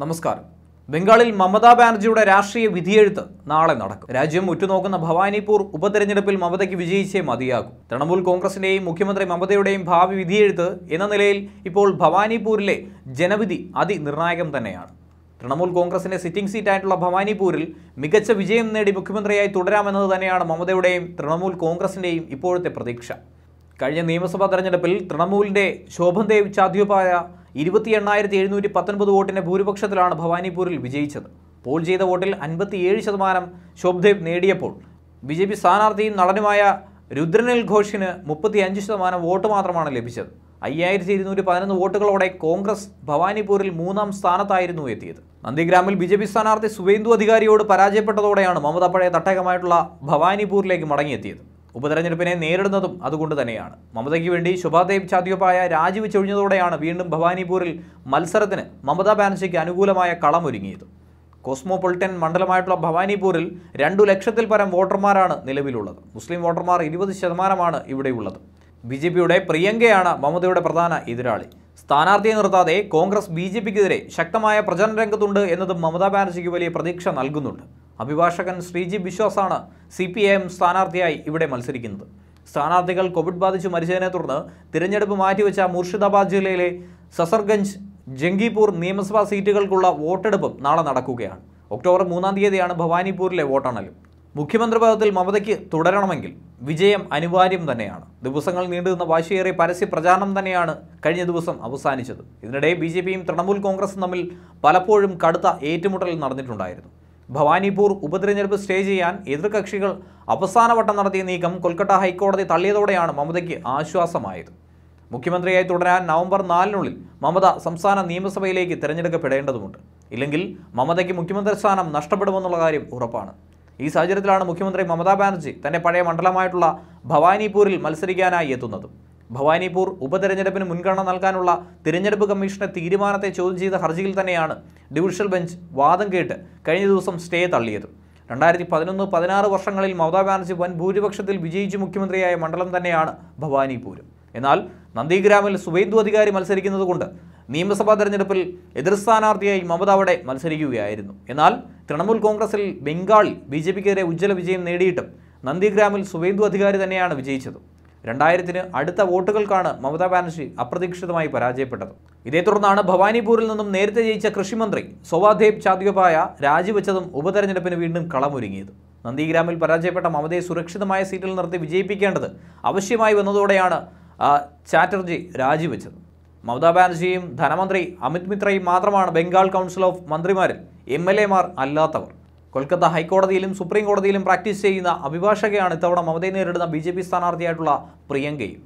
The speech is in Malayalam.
നമസ്കാരം ബംഗാളിൽ മമതാ ബാനർജിയുടെ രാഷ്ട്രീയ വിധിയെഴുത്ത് നാളെ നടക്കും രാജ്യം ഉറ്റുനോക്കുന്ന ഭവാനിപൂർ ഉപതെരഞ്ഞെടുപ്പിൽ മമതയ്ക്ക് വിജയിച്ചേ മതിയാകും തൃണമൂൽ കോൺഗ്രസിന്റെയും മുഖ്യമന്ത്രി മമതയുടെയും ഭാവി വിധിയെഴുത്ത് എന്ന നിലയിൽ ഇപ്പോൾ ഭവാനിപൂരിലെ ജനവിധി അതിനിർണായകം തന്നെയാണ് തൃണമൂൽ കോൺഗ്രസിന്റെ സിറ്റിംഗ് സീറ്റായിട്ടുള്ള ഭവാനിപൂരിൽ മികച്ച വിജയം നേടി മുഖ്യമന്ത്രിയായി തുടരാമെന്നത് തന്നെയാണ് മമതയുടെയും തൃണമൂൽ കോൺഗ്രസിന്റെയും ഇപ്പോഴത്തെ പ്രതീക്ഷ കഴിഞ്ഞ നിയമസഭാ തെരഞ്ഞെടുപ്പിൽ തൃണമൂലിന്റെ ശോഭൻ ചാദ്യോപായ ഇരുപത്തി എണ്ണായിരത്തി എഴുന്നൂറ്റി പത്തൊൻപത് വോട്ടിൻ്റെ ഭൂരിപക്ഷത്തിലാണ് ഭവാനിപൂരിൽ വിജയിച്ചത് പോൾ ചെയ്ത വോട്ടിൽ അൻപത്തിയേഴ് ശതമാനം ശോഭദേവ് നേടിയപ്പോൾ ബി ജെ പി സ്ഥാനാർത്ഥിയും നടനുമായ രുദ്രനിൽ ഘോഷിന് മുപ്പത്തി അഞ്ച് ശതമാനം വോട്ട് മാത്രമാണ് ലഭിച്ചത് അയ്യായിരത്തി ഇരുന്നൂറ്റി പതിനൊന്ന് വോട്ടുകളോടെ കോൺഗ്രസ് ഭവാനിപൂരിൽ മൂന്നാം സ്ഥാനത്തായിരുന്നു എത്തിയത് നന്ദിഗ്രാമിൽ ബി ജെ പി സ്ഥാനാർത്ഥി സുവേന്ദു അധികാരിയോട് പരാജയപ്പെട്ടതോടെയാണ് മമത പഴയ തട്ടകമായിട്ടുള്ള ഭവാനിപൂരിലേക്ക് മടങ്ങിയെത്തിയത് ഉപതെരഞ്ഞെടുപ്പിനെ നേരിടുന്നതും അതുകൊണ്ട് തന്നെയാണ് മമതയ്ക്ക് വേണ്ടി ശുഭാദേവ് ചാദ്യോപായ രാജിവെച്ചൊഴിഞ്ഞതോടെയാണ് വീണ്ടും ഭവാനിപൂരിൽ മത്സരത്തിന് മമതാ ബാനർജിക്ക് അനുകൂലമായ കളമൊരുങ്ങിയത് കോസ്മോപൊളിറ്റൻ മണ്ഡലമായിട്ടുള്ള ഭവാനിപൂരിൽ രണ്ടു ലക്ഷത്തിൽ പരം വോട്ടർമാരാണ് നിലവിലുള്ളത് മുസ്ലിം വോട്ടർമാർ ഇരുപത് ശതമാനമാണ് ഇവിടെയുള്ളത് ബി ജെ പിയുടെ പ്രിയങ്കയാണ് മമതയുടെ പ്രധാന എതിരാളി സ്ഥാനാർത്ഥിയെ നിർത്താതെ കോൺഗ്രസ് ബി ജെ പിക്കെതിരെ ശക്തമായ പ്രചരണ രംഗത്തുണ്ട് എന്നതും മമതാ ബാനർജിക്ക് വലിയ പ്രതീക്ഷ നൽകുന്നുണ്ട് അഭിഭാഷകൻ ശ്രീജി ബിശ്വാസാണ് സി പി ഐ എം സ്ഥാനാർത്ഥിയായി ഇവിടെ മത്സരിക്കുന്നത് സ്ഥാനാർത്ഥികൾ കോവിഡ് ബാധിച്ച് മരിച്ചതിനെ തുടർന്ന് തിരഞ്ഞെടുപ്പ് മാറ്റിവെച്ച മുർഷിദാബാദ് ജില്ലയിലെ സസർഗഞ്ച് ജംഗിപൂർ നിയമസഭാ സീറ്റുകൾക്കുള്ള വോട്ടെടുപ്പും നാളെ നടക്കുകയാണ് ഒക്ടോബർ മൂന്നാം തീയതിയാണ് ഭവാനിപൂരിലെ വോട്ടെണ്ണലും മുഖ്യമന്ത്രി പദത്തിൽ മമതയ്ക്ക് തുടരണമെങ്കിൽ വിജയം അനിവാര്യം തന്നെയാണ് ദിവസങ്ങൾ നീണ്ടുനിന്ന വാശിയേറിയ പരസ്യ പ്രചാരണം തന്നെയാണ് കഴിഞ്ഞ ദിവസം അവസാനിച്ചത് ഇതിനിടെ ബി ജെ പിയും തൃണമൂൽ കോൺഗ്രസും തമ്മിൽ പലപ്പോഴും കടുത്ത ഏറ്റുമുട്ടൽ നടന്നിട്ടുണ്ടായിരുന്നു ഭവാനിപൂർ ഉപതിരഞ്ഞെടുപ്പ് സ്റ്റേ ചെയ്യാൻ എതിർകക്ഷികൾ അവസാനവട്ടം നടത്തിയ നീക്കം കൊൽക്കത്ത ഹൈക്കോടതി തള്ളിയതോടെയാണ് മമതയ്ക്ക് ആശ്വാസമായത് മുഖ്യമന്ത്രിയായി തുടരാൻ നവംബർ നാലിനുള്ളിൽ മമത സംസ്ഥാന നിയമസഭയിലേക്ക് തിരഞ്ഞെടുക്കപ്പെടേണ്ടതുണ്ട് ഇല്ലെങ്കിൽ മമതയ്ക്ക് മുഖ്യമന്ത്രി സ്ഥാനം നഷ്ടപ്പെടുമെന്നുള്ള കാര്യം ഉറപ്പാണ് ഈ സാഹചര്യത്തിലാണ് മുഖ്യമന്ത്രി മമതാ ബാനർജി തന്റെ പഴയ മണ്ഡലമായിട്ടുള്ള ഭവാനിപൂരിൽ മത്സരിക്കാനായി എത്തുന്നത് ഭവാനിപൂർ ഉപതെരഞ്ഞെടുപ്പിന് മുൻഗണന നൽകാനുള്ള തിരഞ്ഞെടുപ്പ് കമ്മീഷന്റെ തീരുമാനത്തെ ചോദ്യം ചെയ്ത ഹർജിയിൽ തന്നെയാണ് ഡിവിഷണൽ ബെഞ്ച് വാദം കേട്ട് കഴിഞ്ഞ ദിവസം സ്റ്റേ തള്ളിയത് രണ്ടായിരത്തി പതിനൊന്ന് പതിനാറ് വർഷങ്ങളിൽ മമതാ ബാനർജി വൻ ഭൂരിപക്ഷത്തിൽ വിജയിച്ച് മുഖ്യമന്ത്രിയായ മണ്ഡലം തന്നെയാണ് ഭവാനിപൂർ എന്നാൽ നന്ദിഗ്രാമിൽ സുവേന്ദു അധികാരി മത്സരിക്കുന്നതുകൊണ്ട് നിയമസഭാ തെരഞ്ഞെടുപ്പിൽ എതിർ സ്ഥാനാർത്ഥിയായി അവിടെ മത്സരിക്കുകയായിരുന്നു എന്നാൽ തൃണമൂൽ കോൺഗ്രസിൽ ബംഗാളിൽ ബി ജെ പിക്കെതിരെ ഉജ്ജ്വല വിജയം നേടിയിട്ടും നന്ദിഗ്രാമിൽ സുവേന്ദു അധികാരി തന്നെയാണ് വിജയിച്ചത് രണ്ടായിരത്തിന് അടുത്ത വോട്ടുകൾക്കാണ് മമതാ ബാനർജി അപ്രതീക്ഷിതമായി പരാജയപ്പെട്ടത് ഇതേ തുടർന്നാണ് ഭവാനിപൂരിൽ നിന്നും നേരത്തെ ജയിച്ച കൃഷിമന്ത്രി സോവാദേബ് ചാദ്യോപായ രാജിവെച്ചതും ഉപതെരഞ്ഞെടുപ്പിന് വീണ്ടും കളമൊരുങ്ങിയത് നന്ദിഗ്രാമിൽ പരാജയപ്പെട്ട മമതയെ സുരക്ഷിതമായ സീറ്റിൽ നിർത്തി വിജയിപ്പിക്കേണ്ടത് ആവശ്യമായി വന്നതോടെയാണ് ചാറ്റർജി രാജിവെച്ചത് മമതാ ബാനർജിയും ധനമന്ത്രി അമിത് മിത്രയും മാത്രമാണ് ബംഗാൾ കൗൺസിൽ ഓഫ് മന്ത്രിമാരിൽ എം അല്ലാത്തവർ കൊൽക്കത്ത ഹൈക്കോടതിയിലും സുപ്രീം കോടതിയിലും പ്രാക്ടീസ് ചെയ്യുന്ന അഭിഭാഷകയാണ് ഇത്തവണ മമതയെ നേരിടുന്ന ബി സ്ഥാനാർത്ഥിയായിട്ടുള്ള പ്രിയങ്കയും